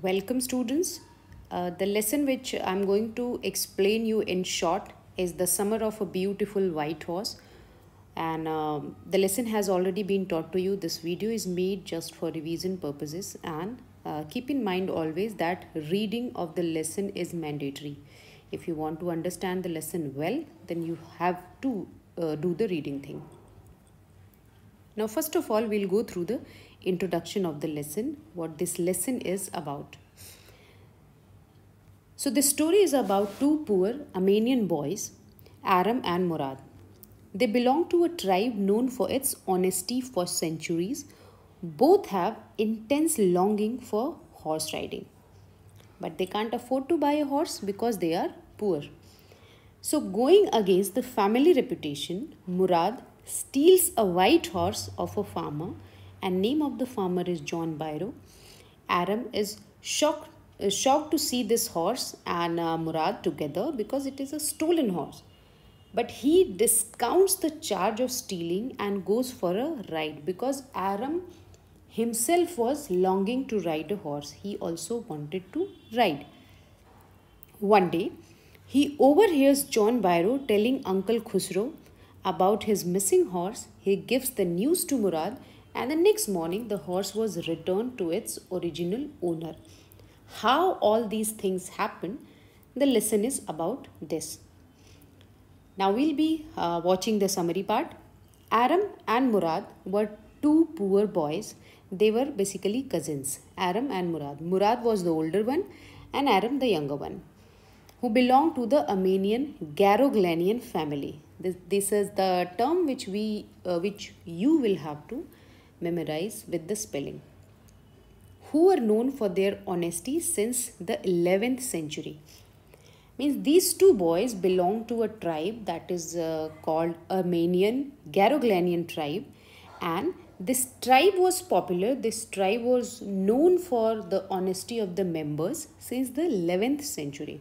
Welcome students. Uh, the lesson which I'm going to explain you in short is the summer of a beautiful white horse and um, the lesson has already been taught to you. This video is made just for revision purposes and uh, keep in mind always that reading of the lesson is mandatory. If you want to understand the lesson well then you have to uh, do the reading thing. Now first of all we'll go through the introduction of the lesson, what this lesson is about. So this story is about two poor Armenian boys, Aram and Murad. They belong to a tribe known for its honesty for centuries. Both have intense longing for horse riding. But they can't afford to buy a horse because they are poor. So, going against the family reputation, Murad steals a white horse of a farmer and name of the farmer is John Byro. Aram is shocked shocked to see this horse and uh, Murad together because it is a stolen horse. But he discounts the charge of stealing and goes for a ride because Aram himself was longing to ride a horse. He also wanted to ride. One day, he overhears John Byro telling Uncle Khusro about his missing horse. He gives the news to Murad and the next morning the horse was returned to its original owner. How all these things happen, the lesson is about this. Now we'll be uh, watching the summary part. Aram and Murad were two poor boys. They were basically cousins, Aram and Murad. Murad was the older one and Aram the younger one, who belonged to the Armenian Garoglanian family. This, this is the term which we, uh, which you will have to memorize with the spelling. Who are known for their honesty since the 11th century. Means these two boys belong to a tribe that is uh, called Armenian Garoglanian tribe and this tribe was popular, this tribe was known for the honesty of the members since the 11th century.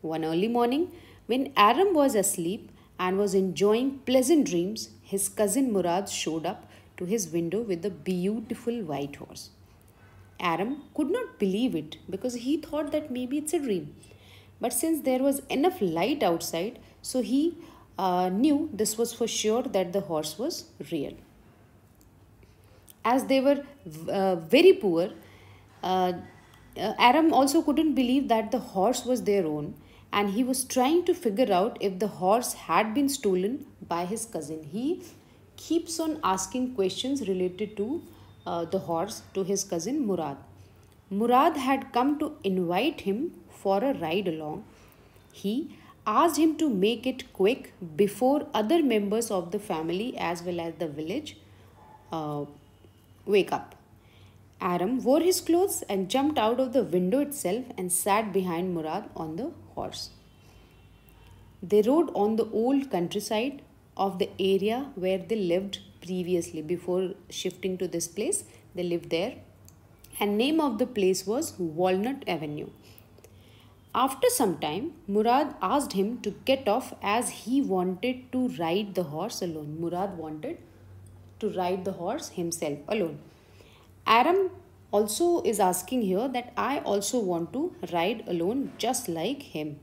One early morning, when Aram was asleep and was enjoying pleasant dreams, his cousin Murad showed up to his window with a beautiful white horse. Aram could not believe it because he thought that maybe it's a dream. But since there was enough light outside, so he uh, knew this was for sure that the horse was real. As they were uh, very poor, uh, uh Aram also couldn't believe that the horse was their own and he was trying to figure out if the horse had been stolen by his cousin. He keeps on asking questions related to uh, the horse to his cousin Murad. Murad had come to invite him for a ride along. He asked him to make it quick before other members of the family as well as the village uh, wake up. Aram wore his clothes and jumped out of the window itself and sat behind Murad on the horse. They rode on the old countryside of the area where they lived previously before shifting to this place they lived there and name of the place was walnut avenue after some time murad asked him to get off as he wanted to ride the horse alone murad wanted to ride the horse himself alone aram also is asking here that I also want to ride alone just like him.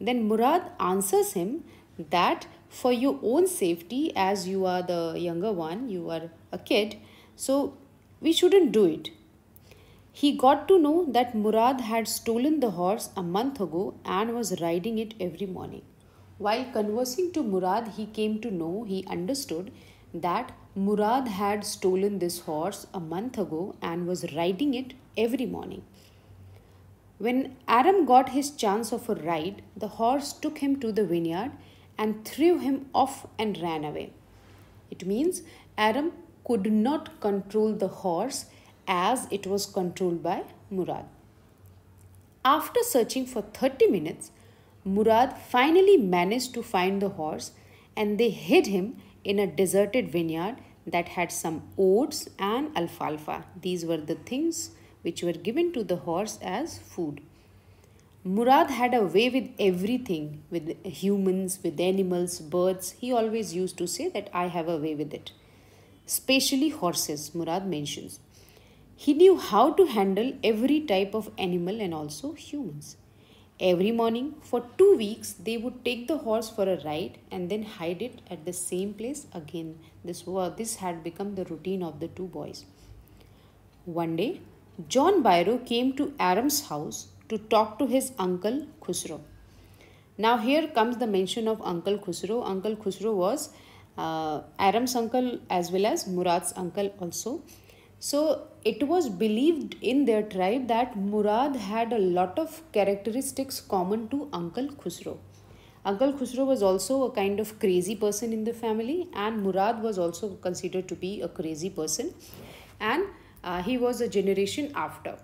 Then Murad answers him that for your own safety as you are the younger one you are a kid so we shouldn't do it he got to know that Murad had stolen the horse a month ago and was riding it every morning. While conversing to Murad, he came to know, he understood that Murad had stolen this horse a month ago and was riding it every morning. When Aram got his chance of a ride, the horse took him to the vineyard and threw him off and ran away. It means Adam could not control the horse as it was controlled by Murad. After searching for 30 minutes, Murad finally managed to find the horse and they hid him in a deserted vineyard that had some oats and alfalfa. These were the things which were given to the horse as food. Murad had a way with everything, with humans, with animals, birds. He always used to say that I have a way with it. Especially horses, Murad mentions. He knew how to handle every type of animal and also humans. Every morning, for two weeks, they would take the horse for a ride and then hide it at the same place again. This, this had become the routine of the two boys. One day, John Byro came to Aram's house to talk to his uncle Khusro. Now here comes the mention of Uncle Khusro. Uncle Khusro was uh, Aram's uncle as well as Murad's uncle also. So it was believed in their tribe that Murad had a lot of characteristics common to Uncle Khusro. Uncle Khusro was also a kind of crazy person in the family and Murad was also considered to be a crazy person and uh, he was a generation after.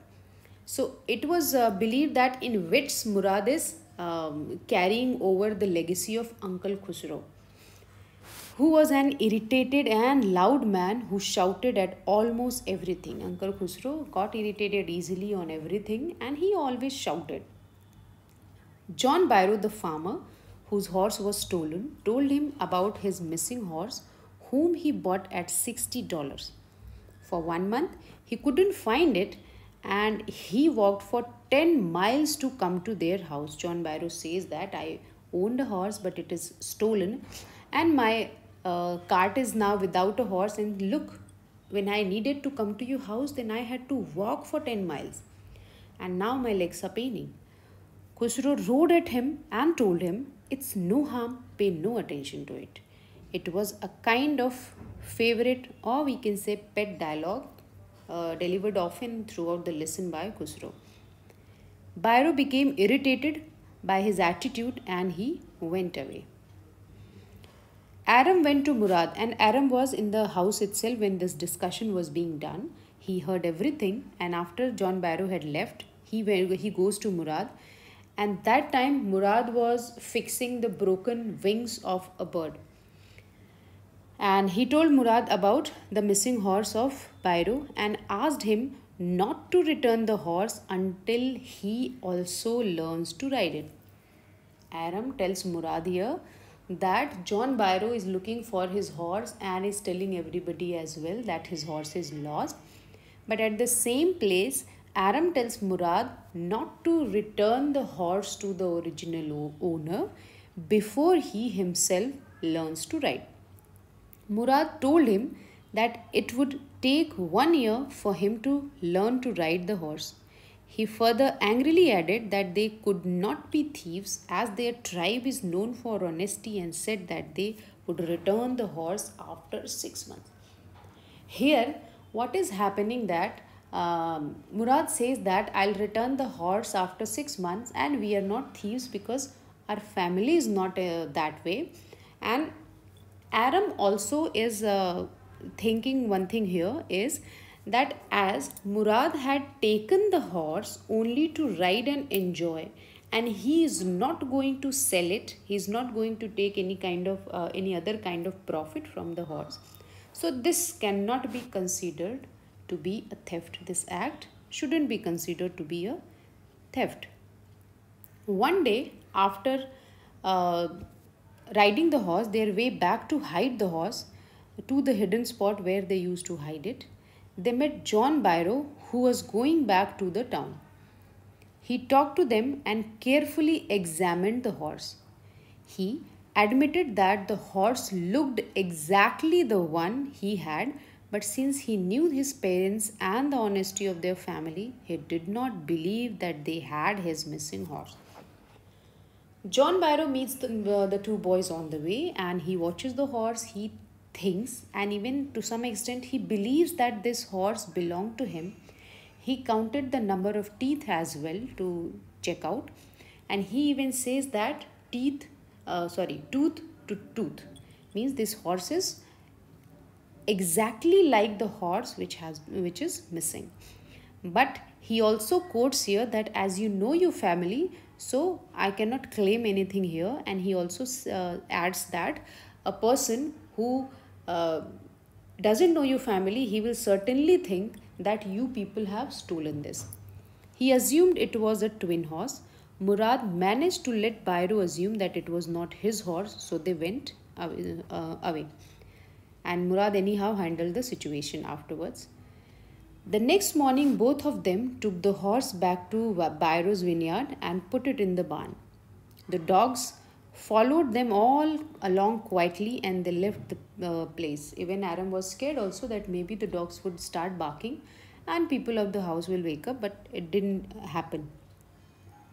So it was uh, believed that in which Murad is um, carrying over the legacy of Uncle Khusro, who was an irritated and loud man who shouted at almost everything. Uncle Khusro got irritated easily on everything and he always shouted. John Byro, the farmer, whose horse was stolen, told him about his missing horse, whom he bought at $60. For one month, he couldn't find it and he walked for 10 miles to come to their house. John Barrow says that I owned a horse but it is stolen and my uh, cart is now without a horse and look when I needed to come to your house then I had to walk for 10 miles and now my legs are paining. Khusro rode at him and told him it's no harm pay no attention to it. It was a kind of favorite or we can say pet dialogue uh, delivered often throughout the lesson by Khusro. Bairo became irritated by his attitude and he went away. Aram went to Murad, and Aram was in the house itself when this discussion was being done. He heard everything, and after John Barrow had left, he went, he goes to Murad, and that time Murad was fixing the broken wings of a bird and he told Murad about the missing horse of Bairu and asked him not to return the horse until he also learns to ride it. Aram tells Murad here that John Bayro is looking for his horse and is telling everybody as well that his horse is lost. But at the same place, Aram tells Murad not to return the horse to the original owner before he himself learns to ride. Murad told him that it would take one year for him to learn to ride the horse. He further angrily added that they could not be thieves as their tribe is known for honesty and said that they would return the horse after six months. Here, what is happening that um, Murad says that I'll return the horse after six months and we are not thieves because our family is not uh, that way and Adam also is uh, thinking one thing here is that as Murad had taken the horse only to ride and enjoy and he is not going to sell it he is not going to take any kind of uh, any other kind of profit from the horse so this cannot be considered to be a theft this act shouldn't be considered to be a theft one day after uh, riding the horse their way back to hide the horse to the hidden spot where they used to hide it, they met John Byro, who was going back to the town. He talked to them and carefully examined the horse. He admitted that the horse looked exactly the one he had, but since he knew his parents and the honesty of their family, he did not believe that they had his missing horse. John Byro meets the, uh, the two boys on the way and he watches the horse, he thinks, and even to some extent, he believes that this horse belonged to him. He counted the number of teeth as well to check out, and he even says that teeth, uh, sorry, tooth to tooth means this horse is exactly like the horse which has which is missing but he also quotes here that as you know your family so i cannot claim anything here and he also uh, adds that a person who uh, doesn't know your family he will certainly think that you people have stolen this he assumed it was a twin horse murad managed to let Bayro assume that it was not his horse so they went away, uh, away. and murad anyhow handled the situation afterwards the next morning, both of them took the horse back to Byro's vineyard and put it in the barn. The dogs followed them all along quietly and they left the uh, place. Even Aram was scared also that maybe the dogs would start barking and people of the house will wake up, but it didn't happen.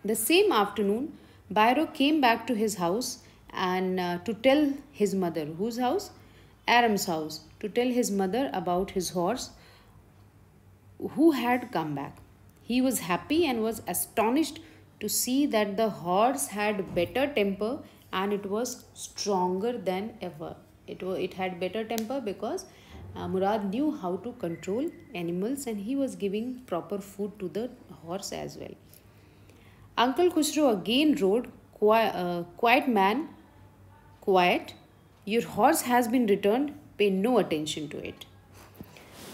The same afternoon, Byro came back to his house and uh, to tell his mother whose house? Aram's house to tell his mother about his horse who had come back. He was happy and was astonished to see that the horse had better temper and it was stronger than ever. It, it had better temper because uh, Murad knew how to control animals and he was giving proper food to the horse as well. Uncle Khusro again rode, uh, Quiet man, quiet. Your horse has been returned. Pay no attention to it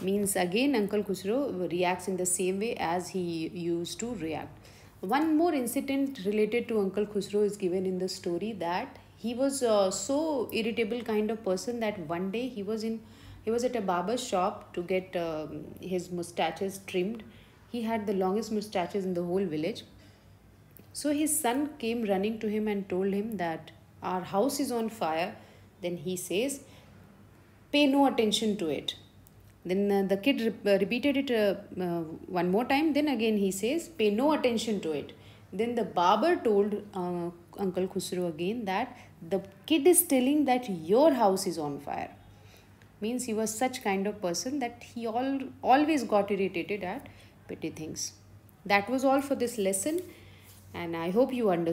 means again uncle Khusro reacts in the same way as he used to react one more incident related to uncle Khusro is given in the story that he was uh, so irritable kind of person that one day he was in he was at a barber shop to get um, his mustaches trimmed he had the longest mustaches in the whole village so his son came running to him and told him that our house is on fire then he says pay no attention to it then uh, the kid re uh, repeated it uh, one more time. Then again he says, pay no attention to it. Then the barber told Uncle Khusru again that the kid is telling that your house is on fire means he was such kind of person that he all always got irritated at petty things that was all for this lesson and i hope you understand